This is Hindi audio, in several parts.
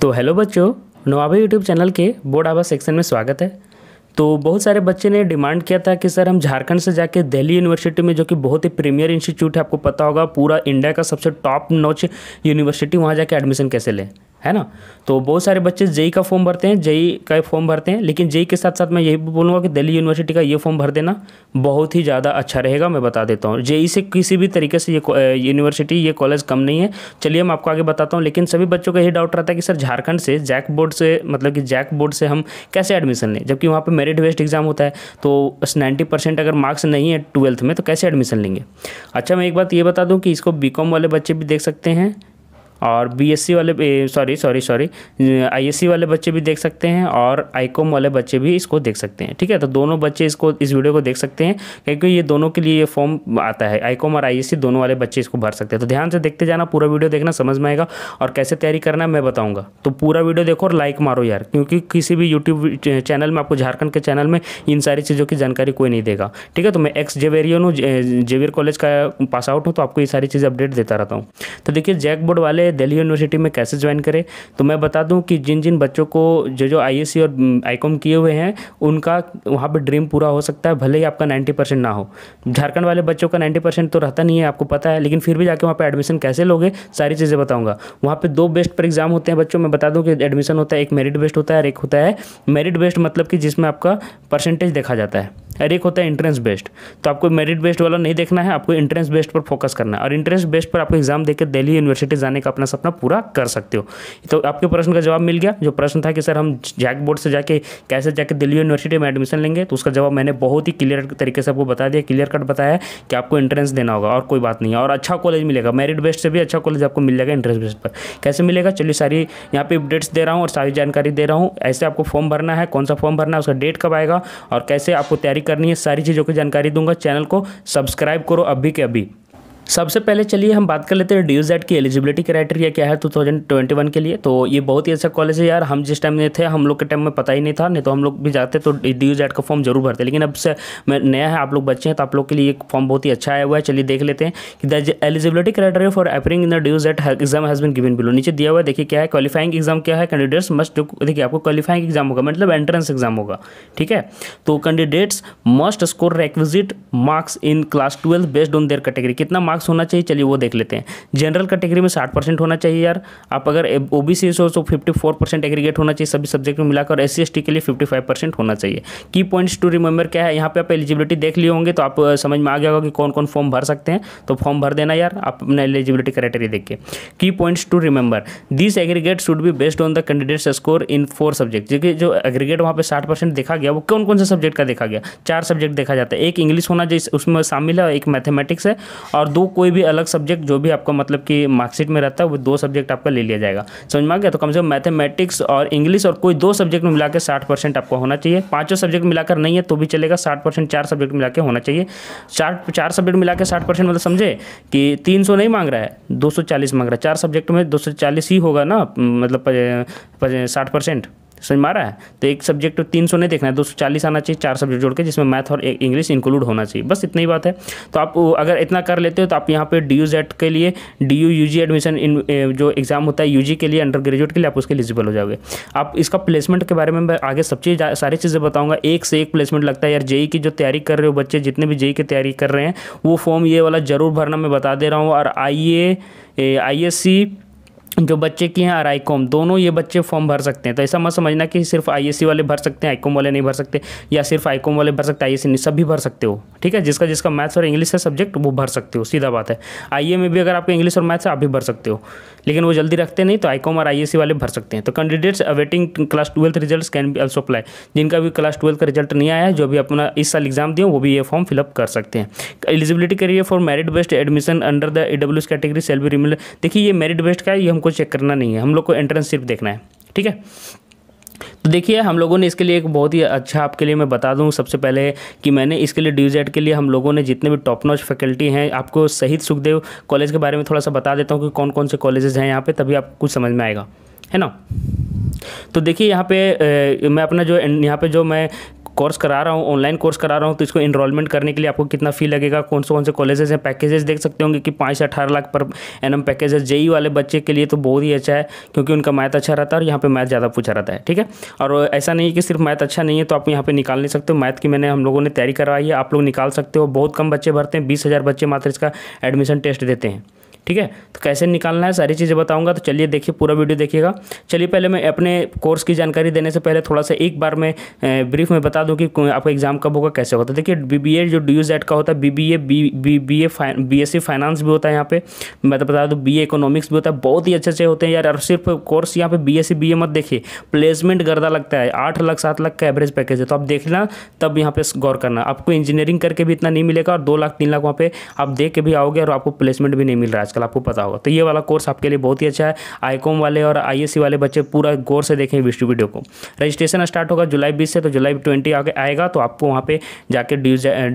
तो हेलो बच्चों नवाबे यूट्यूब चैनल के बोर्ड आवा सेक्शन में स्वागत है तो बहुत सारे बच्चे ने डिमांड किया था कि सर हम झारखंड से जाके दिल्ली यूनिवर्सिटी में जो कि बहुत ही प्रीमियर इंस्टीट्यूट है आपको पता होगा पूरा इंडिया का सबसे टॉप नॉच यूनिवर्सिटी वहाँ जाके एडमिशन कैसे लें है ना तो बहुत सारे बच्चे जेई का फॉर्म भरते हैं जेई का फॉर्म भरते हैं लेकिन जेई के साथ साथ मैं यही बोलूँगा कि दिल्ली यूनिवर्सिटी का ये फॉर्म भर देना बहुत ही ज़्यादा अच्छा रहेगा मैं बता देता हूँ जेई से किसी भी तरीके से ये यूनिवर्सिटी ये कॉलेज कम नहीं है चलिए मैं आपको आगे बताता हूँ लेकिन सभी बच्चों का ये डाउट रहता है कि सर झारखंड से जैक बोर्ड से मतलब कि जैक बोर्ड से हम कैसे एडमिशन लें जबकि वहाँ पर मेरिट बेस्ड एग्जाम होता है तो नाइन्टी परसेंट अगर मार्क्स नहीं है ट्वेल्थ में तो कैसे एडमिशन लेंगे अच्छा मैं एक बात ये बता दूँ कि इसको बी वाले बच्चे भी देख सकते हैं और बीएससी वाले सॉरी सॉरी सॉरी आईएससी वाले बच्चे भी देख सकते हैं और आईकॉम वाले बच्चे भी इसको देख सकते हैं ठीक है तो दोनों बच्चे इसको इस वीडियो को देख सकते हैं क्योंकि ये दोनों के लिए ये फॉर्म आता है आईकॉम और आईएससी दोनों वाले बच्चे इसको भर सकते हैं तो ध्यान से देखते जाना पूरा वीडियो देखना समझ में आएगा और कैसे तैयारी करना है मैं बताऊँगा तो पूरा वीडियो देखो और लाइक मारो यार क्योंकि किसी भी यूट्यूब चैनल में आपको झारखंड के चैनल में इन सारी चीज़ों की जानकारी कोई नहीं देगा ठीक है तो मैं एक्स जेवेरियन हूँ जेवियर कॉलेज का पास आउट हूँ तो आपको ये सारी चीज़ अपडेट देता रहता हूँ तो देखिए जैकबोर्ड वाले है दिल्ली यूनिवर्सिटी में कैसे ज्वाइन करें तो मैं बता दूं कि जिन जिन बच्चों को जो जो आई और आई किए हुए हैं उनका वहाँ पर ड्रीम पूरा हो सकता है भले ही आपका नाइन्टी ना हो झारखंड वाले बच्चों का नाइन्टी परसेंट तो रहता नहीं है आपको पता है लेकिन फिर भी जाके वहाँ पर एडमिशन कैसे लोगे सारी चीज़ें बताऊँगा वहाँ पर दो बेस्ट पर एग्जाम होते हैं बच्चों में बता दूँ कि एडमिशन होता है एक मेरिट बेस्ड होता है और एक होता है मेरिट बेस्ड मतलब कि जिसमें आपका परसेंटेज देखा जाता है और एक होता है इंट्रेंस बेस्ड तो आपको मेरिट बेस्ड वाला नहीं देखना है आपको इंट्रेंस बेस्ड पर फोकस करना है और इंट्रेंस बेस्ड पर आपको एग्जाम देकर दिल्ली यूनिवर्सिटी जाने का अपना सपना पूरा कर सकते हो तो आपके प्रश्न का जवाब मिल गया जो प्रश्न था कि सर हम जैक बोर्ड से जाके कैसे जाके दिल्ली यूनिवर्सिटी में एडमिशन लेंगे तो उसका जवाब मैंने बहुत ही क्लियर तरीके से आपको बता दिया क्लियर कट बताया कि आपको इंट्रेंस देना होगा और कोई बात नहीं है और अच्छा कॉलेज मिलेगा मेरिट बेस्ड से भी अच्छा कॉलेज आपको मिल जाएगा इंट्रेंस बेस्ड पर कैसे मिलेगा चलिए सारी यहाँ पर अपडेट्स दे रहा हूँ और सारी जानकारी दे रहा हूँ ऐसे आपको फॉर्म भरना है कौन सा फॉर्म भरना है उसका डेट कब आएगा और कैसे आपको तैयारी करनी है सारी चीज़ों की जानकारी दूंगा चैनल को सब्सक्राइब करो अभी के अभी सबसे पहले चलिए हम बात कर लेते हैं डी जेड की एलिजिबिलिटी क्राइटेरिया क्या है टू थाउजेंड ट्वेंटी वन के लिए तो ये बहुत ही अच्छा कॉलेज है यार हम जिस टाइम में थे हम लोग के टाइम में पता ही नहीं था नहीं तो हम लोग भी जाते तो डी जेड का फॉर्म जरूर भरते लेकिन अब से नया है आप लोग बच्चे हैं तो आप लोग के लिए एक फॉर्म बहुत ही अच्छा आया हुआ है चलिए देख लेते हैं कि the eligibility criteria for appearing in the D Z exam has been given below नीचे दिया हुआ है देखिए क्या है क्वालिफाइंग एग्जाम क्या है कैंडिडेट्स मस्ट देखिए आपको क्वालिफाइंग एग्जाम होगा मतलब एंट्रेंस एग्जाम होगा ठीक है तो candidates must score requisite marks in class twelfth based on their category कितना मार्क्स मार्क्स होना चाहिए चलिए वो देख लेते हैं जनरल कैटेगरी में साठ परसेंट होना चाहिए यार आप अगर ओ बी सी हो तो फिफ्टी फोर परसेंट एग्रीगेट होना चाहिए सभी सब्जेक्ट में मिलाकर एस सी के लिए फिफ्टी फाइव परसेंट होना चाहिए की पॉइंट्स टू रिमेंबर क्या है यहाँ पे आप एलिजिबिलिटी देख लिए होंगे तो आप समझ में आ गया होगा कि कौन कौन फॉर्म भर सकते हैं तो फॉर्म भर देना यार आप अपना एलिजिबिलिटी क्राइटेरिया देख के की points to remember this aggregate should be based on the candidates score in four subject जो जो एग्रीगेट वहाँ पे साठ परसेंट देखा गया वो कौन कौन से सब्जेक्ट का देखा गया चार सब्जेक्ट देखा जाता है एक इंग्लिश होना जिस उसमें शामिल है एक मैथमेटिक्स है और दो कोई भी अलग सब्जेक्ट जो भी आपका मतलब कि मार्कशीट में रहता है वो दो सब्जेक्ट आपका ले लिया जाएगा समझ में आ गया तो कम से कम मैथमेटिक्स और इंग्लिश और कोई दो सब्जेक्ट में मिला के साठ परसेंट आपका होना चाहिए पाँचों सब्जेक्ट मिलाकर नहीं है तो भी चलेगा साठ परसेंट चार सब्जेक्ट मिला के होना चाहिए चार चार सब्जेक्ट मिला के साठ परसेंट मतलब समझे कि तीन सौ नहीं मांग रहा है दो सौ चालीस मांग रहा है चार सब्जेक्ट में दो सौ चालीस ही होगा ना मतलब साठ परसेंट समझ में आ रहा है तो एक सब्जेक्ट तीन सौ नहीं देखना है दो सौ चालीस आना चाहिए चार सब्जेक्ट जोड़ के जिसमें मैथ और इंग्लिश इंक्लूड होना चाहिए बस इतनी ही बात है तो आप अगर इतना कर लेते हो तो आप यहाँ पे डी यू जेड के लिए D U U G admission जो एग्ज़ाम होता है यू जी के लिए अंडर ग्रेजुएट के लिए आप उसके एलिजिबल हो जाओगे आप इसका प्लेसमेंट के बारे में मैं आगे सब चीज़ सारी चीज़ें बताऊँगा एक से एक प्लेसमेंट लगता है यार जेई e की जो तैयारी कर रहे हो बच्चे जितने भी जेई e की तैयारी कर रहे हैं वो फॉर्म ये वाला ज़रूर भरना मैं बता दे रहा हूँ और आई e A I S C जो बच्चे की हैं और आईकॉम दोनों ये बच्चे फॉर्म भर सकते हैं तो ऐसा मत समझना कि सिर्फ आईएससी वाले भर सकते हैं आईकॉम वाले नहीं भर सकते या सिर्फ आईकॉम वाले भर सकते आईएससी नहीं सभी भर सकते हो ठीक है जिसका जिसका मैथ्स और इंग्लिश है सब्जेक्ट वो भर सकते हो सीधा बात है आई में भी अगर आपको इंग्लिश और मैथ्स है आप भी भर सकते हो लेकिन वो जल्दी रखते नहीं तो आईकॉम और आई वाले भर सकते हैं तो candidates awaiting class twelfth result can भी ऑल्सो अप्लाई जिनका भी क्लास ट्वेल्थ का रिजल्ट नहीं आया है जो भी अपना इस साल एग्जाम दिए वो भी ये फॉर्म फिलअप कर सकते हैं एलिजिबिलिटी करिए for merit based admission under the E W category self रिमिल देखिए ये मेरिट बेस्ड का है ये हमको हमको चेक करना नहीं है हम लोग को एंट्रेंस सिर्फ देखना है ठीक है तो देखिए हम लोगों ने इसके लिए एक बहुत ही अच्छा आपके लिए मैं बता दूं सबसे पहले कि मैंने इसके लिए डी के लिए हम लोगों ने जितने भी टॉप नॉच फैकल्टी हैं आपको शहीद सुखदेव कॉलेज के बारे में थोड़ा सा बता देता हूँ कि कौन कौन से कॉलेजेस हैं यहाँ पे तभी आपको कुछ समझ में आएगा है ना तो देखिए यहाँ पे ए, मैं अपना जो यहाँ पे जो मैं कोर्स करा रहा हूँ ऑनलाइन कोर्स करा रहा हूँ तो इसको इनरोलमेंट करने के लिए आपको कितना फ़ी लगेगा कौन से कौन से कॉलेजेस हैं पैकेजेस देख सकते होंगे कि पाँच से अठारह लाख पर एन पैकेजेस जेई वाले बच्चे के लिए तो बहुत ही अच्छा है क्योंकि उनका मैथ अच्छा रहता है और यहाँ पर मैथ ज़्यादा पूछा रहता है ठीक है और ऐसा नहीं है कि सिर्फ मैथ अच्छा नहीं है तो आप यहाँ पर निकाल नहीं सकते मैथ की मैंने हम लोगों ने तैयारी करवाई है आप लोग निकाल सकते हो बहुत कम बच्चे भरते हैं बीस बच्चे मात्र इसका एडमिशन टेस्ट देते हैं ठीक है तो कैसे निकालना है सारी चीज़ें बताऊंगा तो चलिए देखिए पूरा वीडियो देखिएगा चलिए पहले मैं अपने कोर्स की जानकारी देने से पहले थोड़ा सा एक बार मैं ब्रीफ में बता दूँ कि आपका एग्जाम कब होगा कैसे होता है देखिए बी जो डी यू जेड का होता है B B A B B A B S C finance भी होता है यहाँ पे मैं तो बता दूँ बी इकोनॉमिक्स भी होता है बहुत ही अच्छे अच्छे होते हैं यार और सिर्फ कोर्स यहाँ पे B S C B A मत देखिए प्लेसमेंट गर्दा लगता है आठ लाख सात लाख का एवरेज पैकेज है तो आप देखना तब यहाँ पे गौर करना आपको इंजीनियरिंग करके भी इतना नहीं मिलेगा और दो लाख तीन लाख वहाँ पे आप देख के भी आओगे और आपको प्लेसमेंट भी नहीं मिल रहा है आजकल आपको पता होगा तो ये वाला कोर्स आपके लिए बहुत ही अच्छा है आईकॉम वाले और आई वाले बच्चे पूरा गौर से देखें इस वीडियो को रजिस्ट्रेशन स्टार्ट होगा जुलाई बीस से तो जुलाई ट्वेंटी आगे आएगा तो आपको वहाँ पर जाकर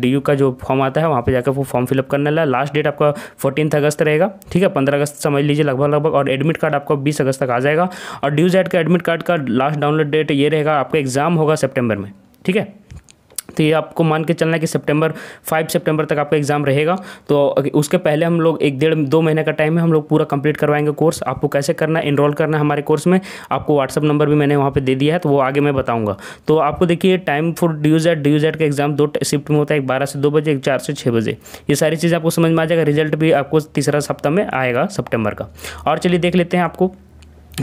डी यू का जो फॉर्म आता है वहाँ पर जाकर वो फॉर्म फिलअप करने लगा लास्ट डेट आपका फोर्टीन अगस्त रहेगा ठीक है पंद्रह अगस्त समझ लीजिए लगभग लगभग और एडमिट कार्ड आपका बीस अगस्त तक आ जाएगा और ड्यू जेड का एडमिट कार्ड का लास्ट डाउनलोड डेट ये रहेगा आपका एग्ज़ाम होगा सेप्टेम्बर में ठीक है तो ये आपको मान के चलना है कि सितंबर फाइव सितंबर तक आपका एग्ज़ाम रहेगा तो उसके पहले हम लोग एक डेढ़ दो महीने का टाइम है हम लोग पूरा कंप्लीट करवाएंगे कोर्स आपको कैसे करना है इनरोल करना है हमारे कोर्स में आपको व्हाट्सअप नंबर भी मैंने वहाँ पर दे दिया है तो वो आगे मैं बताऊँगा तो आपको देखिए time for DU Z DU Z का एग्ज़ाम दो शिफ्ट में होता है एक बारह से दो बजे एक चार से छः बजे ये सारी चीज़ आपको समझ में आ जाएगा रिजल्ट भी आपको तीसरा सप्ताह में आएगा सेप्टेम्बर का और चलिए देख लेते हैं आपको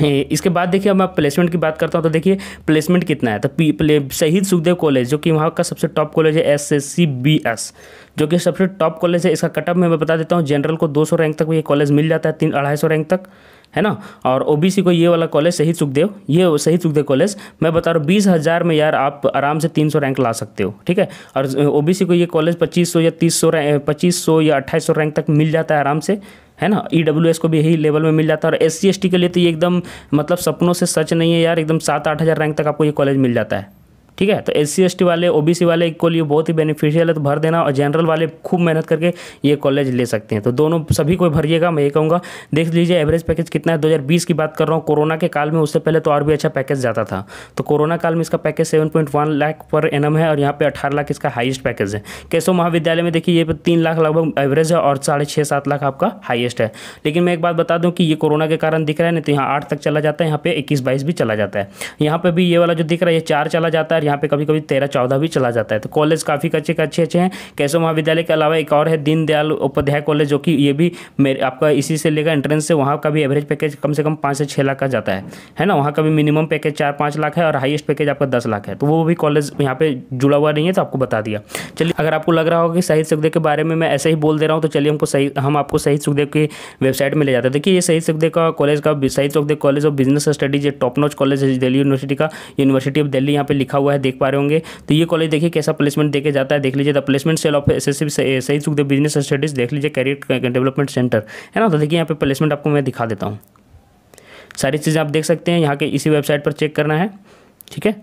हाँ। इसके बाद देखिए अब मैं प्लेसमेंट की बात करता हूँ तो देखिए प्लेसमेंट कितना है तो शहीद सुखदेव कॉलेज जो कि वहाँ का सबसे टॉप कॉलेज है S S C B S जो कि सबसे टॉप कॉलेज है इसका कटअप में मैं बता देता हूँ जनरल को 200 रैंक तक ये कॉलेज मिल जाता है तीन अढ़ाई सौ रैंक तक है ना और ओबीसी को ये वाला कॉलेज शहीद सुखदेव ये शहीद सुखदेव कॉलेज मैं बता रहा हूँ बीस हज़ार में यार आप आराम से तीन सौ रैंक ला सकते हो ठीक है और ओबीसी को ये कॉलेज पच्चीस सौ या तीस सौ पच्चीस सौ या अट्ठाईस सौ रैंक तक मिल जाता है आराम से है ना ई e को भी यही लेवल में मिल जाता है और एस सी के लिए तो ये एकदम मतलब सपनों से सच नहीं है यार एकदम सात आठ हज़ार रैंक तक आपको ये कॉलेज मिल जाता है ठीक है तो एस सी वाले ओ वाले को लिए बहुत ही बेनिफिशियल है तो भर देना और जनरल वाले खूब मेहनत करके ये कॉलेज ले सकते हैं तो दोनों सभी को भरिएगा मैं ये कहूँगा देख लीजिए एवरेज पैकेज कितना है दो की बात कर रहा हूँ कोरोना के काल में उससे पहले तो और भी अच्छा पैकेज जाता था तो कोरोना काल में इसका पैकेज वन लाख पर एम है और यहाँ पे अठारह लाख इसका हाईएस्ट पैकेज है केशव महाविद्यालय में देखिए ये तीन लाख लगभग एवरेज है और साढ़े छः सात लाख आपका हाइएस्ट है लेकिन मैं एक बात बता दूँ कि ये कोरोना के कारण दिख रहा है नहीं तो यहाँ आठ तक चला जाता है यहाँ पे इक्कीस बाईस भी चला जाता है यहाँ पर भी ये वाला जो दिख रहा है ये चार चला जाता है यहाँ पे कभी कभी तेरह चौदह भी चला जाता है तो कॉलेज काफ़ी अच्छे अच्छे अच्छे हैं कैसो महाविद्यालय के अलावा एक और है दीनदयाल उपाध्याय कॉलेज जो कि ये भी मेरे आपका इसी से लेगा एंट्रेंस से वहाँ का भी एवरेज पैकेज कम से कम पाँच से छः लाख का जाता है है ना वहाँ का भी मिनिमम पैकेज चार पाँच लाख है और हाईएस्ट पैकेज आपका दस लाख है तो वो भी कॉलेज यहाँ पे जुड़ा हुआ नहीं है तो आपको बता दिया चलिए अगर आपको लग रहा हो कि शहीद सुखदेव के बारे में मैं ऐसे ही बोल दे रहा हूँ तो चलिए हमको सही हम आपको शहीद सुखदेव की वेबसाइट में ले जाते हैं देखिए ये शहीद सुखदेव का कॉलेज का Shaheed Sukhdev college of business studies ये टॉप नॉच कॉलेज है दिल्ली यूनिवर्सिटी का यूनिवर्सिटी ऑफ दिल्ली यहाँ पे लिखा हुआ है है देख पा रहे होंगे तो ये कॉलेज देखिए कैसा प्लेसमेंट देखे जाता है देख लीजिए the placement cell of S S सही बिजनेस स्टडीज़ देख लीजिए कैरियर डेवलपमेंट सेंटर है ना तो देखिए यहाँ पे प्लेसमेंट आपको मैं दिखा देता हूँ सारी चीज़ें आप देख सकते हैं यहाँ के इसी वेबसाइट पर चेक करना है ठीक है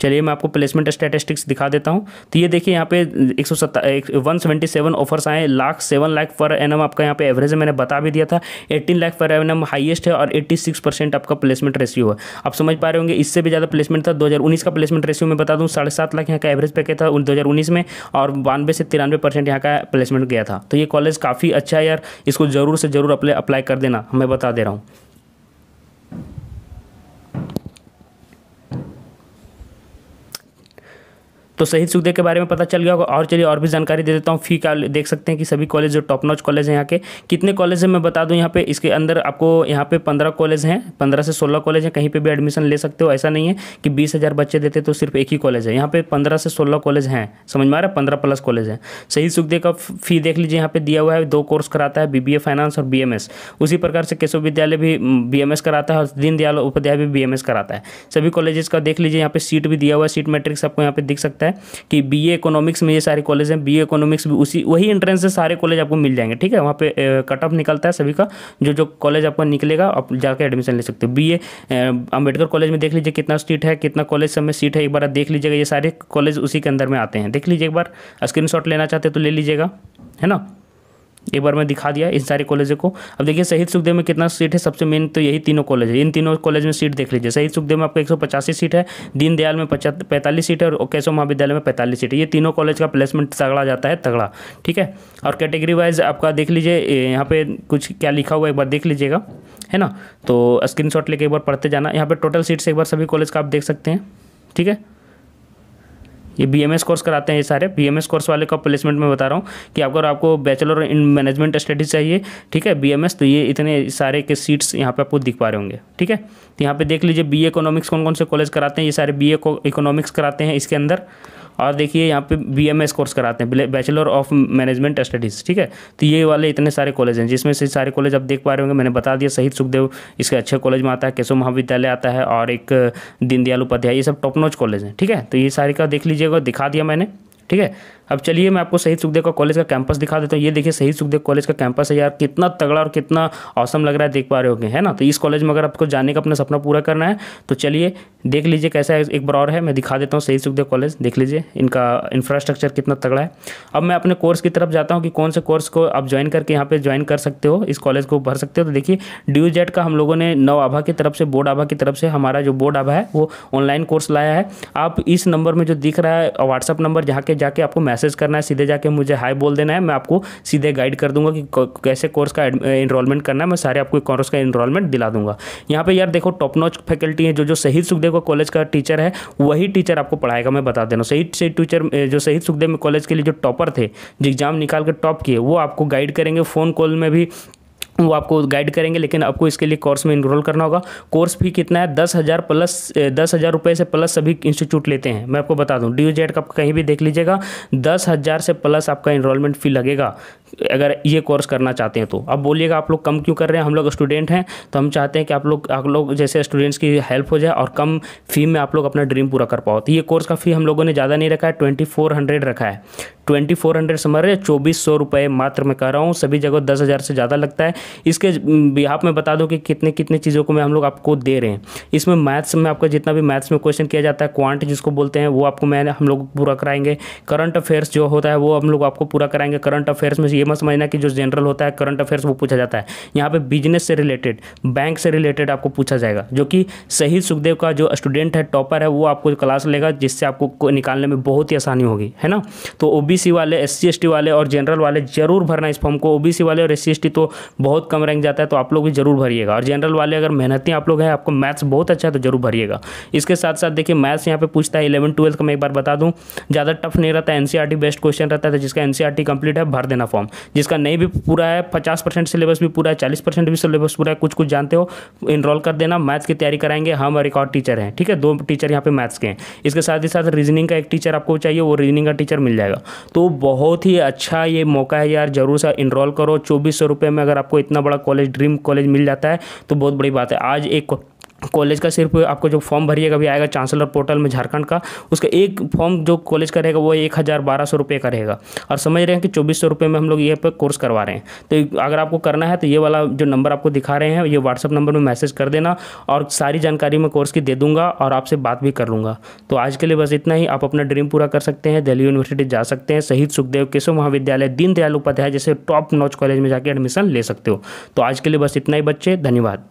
चलिए मैं आपको प्लेसमेंट स्टैटिस्टिक्स दिखा देता हूँ तो ये देखिए यहाँ पे एक सौ सत्ता ऑफर्स आए लाख सेवन लाख पर एन आपका यहाँ पे एवरेज है मैंने बता भी दिया था एट्टीन लाख पर एन हाईएस्ट है और एट्टी सिक्स परसेंट आपका प्लेसमेंट रेशियो है आप समझ पा रहे होंगे इससे भी ज़्यादा प्लेसमेंट था दो हज़ार उन्नीस का प्लेसमेंट रेशियो में बता दूँ साढ़े सात लाख यहाँ का एवरेज पैके था दो हज़ार उन्नीस में और बानवे से तिरानवे परसेंट यहाँ का प्लेसमेंट गया था तो ये कॉलेज काफ़ी अच्छा है यार इसको ज़रूर से ज़रूर अप्लाई कर देना मैं बता दे रहा हूँ तो शहीद सुखदेव के बारे में पता चल गया होगा और चलिए और भी जानकारी दे देता हूँ फी का देख सकते हैं कि सभी कॉलेज जो टॉप नॉच कॉलेज हैं यहाँ के कितने कॉलेज हैं मैं बता दूँ यहाँ पे इसके अंदर आपको यहाँ पे पंद्रह कॉलेज हैं पंद्रह से सोलह कॉलेज हैं कहीं पर भी एडमिशन ले सकते हो ऐसा नहीं है कि बीस हज़ार बच्चे देते तो सिर्फ एक ही कॉलेज है यहाँ पे पंद्रह से सोलह कॉलेज हैं समझ में आ रहा है पंद्रह प्लस कॉलेज हैं शहीद सुखदेव का फी देख लीजिए यहाँ पे दिया हुआ है दो कोर्स कराता है बी फाइनेंस और बी उसी प्रकार से केशव विद्यालय भी बी कराता है और दीनदयाल उपाध्याय भी बी कराता है सभी कॉलेजेस का देख लीजिए यहाँ पर सीट भी दिया हुआ है सीट मैट्रिक्स आपको यहाँ पे दिख सकता है है कि बी इकोनॉमिक्स में ये सारे कॉलेज हैं बी इकोनॉमिक्स भी उसी वही एंट्रेंस से सारे कॉलेज आपको मिल जाएंगे ठीक है वहाँ पे कट ऑफ निकलता है सभी का जो जो कॉलेज आपका निकलेगा आप जाकर एडमिशन ले सकते हो बी अम्बेडकर कॉलेज में देख लीजिए कितना सीट है कितना कॉलेज सब में सीट है एक बार देख लीजिएगा ये सारे कॉलेज उसी के अंदर में आते हैं देख लीजिए एक बार स्क्रीन लेना चाहते तो ले लीजिएगा है ना एक बार मैं दिखा दिया इन सारे कॉलेजों को अब देखिए शहीद सुखदेव में कितना सीट है सबसे मेन तो यही तीनों कॉलेज है इन तीनों कॉलेज में सीट देख लीजिए शहीद सुखदेव में आपको एक सीट है दीनदयाल में पैंतालीस सीट है और केशव महाविद्यालय में पैंतालीस सीट है ये तीनों कॉलेज का प्लेसमेंट तगड़ा जाता है तगड़ा ठीक है और कैटेगरी वाइज आपका देख लीजिए यहाँ पे कुछ क्या लिखा हुआ है एक बार देख लीजिएगा है ना तो स्क्रीन लेके एक बार पढ़ते जाना यहाँ पर टोटल सीट्स एक बार सभी कॉलेज का आप देख सकते हैं ठीक है ये बी कोर्स कराते हैं ये सारे बी कोर्स वाले का प्लेसमेंट में बता रहा हूँ कि अगर आपको बैचलर इन मैनेजमेंट स्टडीज चाहिए ठीक है बी तो ये इतने सारे के सीट्स यहाँ पे आपको दिख पा रहे होंगे ठीक है तो यहाँ पे देख लीजिए बी इकोनॉमिक्स कौन कौन से कॉलेज कराते हैं ये सारे बी ए इकोनॉमिक्स कराते हैं इसके अंदर और देखिए यहाँ पे बी एम एस कोर्स कराते हैं बैचलर ऑफ मैनेजमेंट स्टडीज़ ठीक है तो ये वाले इतने सारे कॉलेज हैं जिसमें से सारे कॉलेज आप देख पा रहे होंगे मैंने बता दिया शहीद सुखदेव इसके अच्छे कॉलेज में आता है केशव महाविद्यालय आता है और एक दीनदयाल उपाध्याय ये सब टॉप कॉलेज हैं ठीक है तो ये सारे का देख लीजिएगा दिखा दिया मैंने ठीक है अब चलिए मैं आपको शहीद सुखदेव का कॉलेज का कैंपस दिखा देता हूँ ये देखिए शहीद सुखदेव कॉलेज का कैंपस है यार कितना तगड़ा और कितना औसम लग रहा है देख पा रहे होंगे है ना तो इस कॉलेज में अगर आपको जाने का अपना सपना पूरा करना है तो चलिए देख लीजिए कैसा है एक बार और है मैं दिखा देता हूँ शहीद सुखदेव कॉलेज देख लीजिए इनका इंफ्रास्ट्रक्चर कितना तगड़ा है अब मैं अपने कोर्स की तरफ जाता हूँ कि कौन से कोर्स को आप ज्वाइन करके यहाँ पर ज्वाइन कर सकते हो इस कॉलेज को भर सकते हो तो देखिए ड्यू जेट का हम लोगों ने नव आभा की तरफ से बोर्ड आभा की तरफ से हमारा जो बोर्ड आभा है वो ऑनलाइन कोर्स लाया है आप इस नंबर में जो दिख रहा है व्हाट्सअप नंबर जहाँ के जाके आपको मैसेज मैसेज करना है सीधे जाके मुझे हाई बोल देना है मैं आपको सीधे गाइड कर दूंगा कि कैसे कोर्स का इनरोलमेंट करना है मैं सारे आपको कोर्स का इनरोलमेंट दिला दूंगा यहाँ पे यार देखो टॉप नॉच फैकल्टी है जो जो शहीद सुखदेव का कॉलेज का टीचर है वही टीचर आपको पढ़ाएगा मैं बता देना शहीद से टीचर जो शहीद सुखदेव कॉलेज के लिए जो टॉपर थे जो एग्ज़ाम निकाल कर टॉप किए वो आपको गाइड करेंगे फ़ोन कॉल में भी वो आपको गाइड करेंगे लेकिन आपको इसके लिए कोर्स में इनरोल करना होगा कोर्स फी कितना है दस हज़ार प्लस दस हज़ार रुपये से प्लस सभी इंस्टीट्यूट लेते हैं मैं आपको बता दूं डी जेड का आप कहीं भी देख लीजिएगा दस हज़ार से प्लस आपका इनरोलमेंट फ़ी लगेगा अगर ये कोर्स करना चाहते हैं तो अब बोलिएगा आप लोग कम क्यों कर रहे हैं हम लोग स्टूडेंट हैं तो हम चाहते हैं कि आप लोग आप लोग जैसे स्टूडेंट्स की हेल्प हो जाए और कम फ़ी में आप लोग अपना ड्रीम पूरा कर पाओ तो ये कोर्स का फ़ी हम लोगों ने ज़्यादा नहीं रखा है ट्वेंटी फोर हंड्रेड रखा है ट्वेंटी फोर हंड्रेड समझ रहे चौबीस सौ रुपये मात्र मैं कह रहा हूँ सभी जगह दस हज़ार से ज़्यादा लगता है इसके आप में बता दो कि कितने कितने चीज़ों को मैं हम लोग आपको दे रहे हैं इसमें मैथ्स में आपका जितना भी मैथ्स में क्वेश्चन किया जाता है क्वांट जिसको बोलते हैं वो आपको मैंने हम लोग पूरा कराएंगे करंट अफेयर्स जो होता है वो हम लोग आपको पूरा कराएंगे करंट अफेयर्स में ये मत समझना कि जो जनरल होता है करंट अफेयर्स वो पूछा जाता है यहाँ पे बिजनेस से रिलेटेड बैंक से रिलेटेड आपको पूछा जाएगा जो कि शहीद सुखदेव का जो स्टूडेंट है टॉपर है वो आपको क्लास लेगा जिससे आपको निकालने में बहुत ही आसानी होगी है ना तो ओ वाले एस सी वाले और जनरल वाले जरूर भरना इस फॉर्म को ओ वाले और एस सी तो बहुत कम रैंक जाता है तो आप लोग भी जरूर भरिएगा और जनरल वाले अगर मेहनती आप लोग हैं आपको मैथ्स बहुत अच्छा है तो जरूर भरिएगा इसके साथ साथ देखिए मैथ्स यहाँ पे पूछता है इलेवन ट्वेल्थ का मैं एक बार बता दूँ ज़्यादा टफ नहीं रहता है एन बेस्ट क्वेश्चन रहता है तो जिसका एन कंप्लीट e है भर देना फॉर्म फॉर्म जिसका नहीं भी पूरा है पचास परसेंट सिलेबस भी पूरा है चालीस परसेंट भी सिलेबस पूरा है कुछ कुछ जानते हो इनरोल कर देना मैथ्स की तैयारी कराएंगे हम और एक और टीचर हैं ठीक है दो टीचर यहाँ पे मैथ्स के हैं इसके साथ ही साथ रीजनिंग का एक टीचर आपको चाहिए वो रीजनिंग का टीचर मिल जाएगा तो बहुत ही अच्छा ये मौका है यार जरूर सा इनरोल करो चौबीस सौ में अगर आपको इतना बड़ा कॉलेज ड्रीम कॉलेज मिल जाता है तो बहुत बड़ी बात है आज एक कॉलेज का सिर्फ आपको जो फॉर्म भरिएगा भी आएगा चांसलर पोर्टल में झारखंड का उसका एक फॉर्म जो कॉलेज का रहेगा वो एक हज़ार बारह सौ रुपये का रहेगा और समझ रहे हैं कि चौबीस सौ रुपये में हम लोग ये पर कोर्स करवा रहे हैं तो अगर आपको करना है तो ये वाला जो नंबर आपको दिखा रहे हैं ये व्हाट्सअप नंबर में मैसेज कर देना और सारी जानकारी मैं कोर्स की दे दूँगा और आपसे बात भी कर लूँगा तो आज के लिए बस इतना ही आप अपना ड्रीम पूरा कर सकते हैं दिल्ली यूनिवर्सिटी जा सकते हैं शहीद सुखदेव केशव महाविद्यालय दीनदयाल उपाध्याय जैसे टॉप नॉच कॉलेज में जाकर एडमिशन ले सकते हो तो आज के लिए बस इतना ही बच्चे धन्यवाद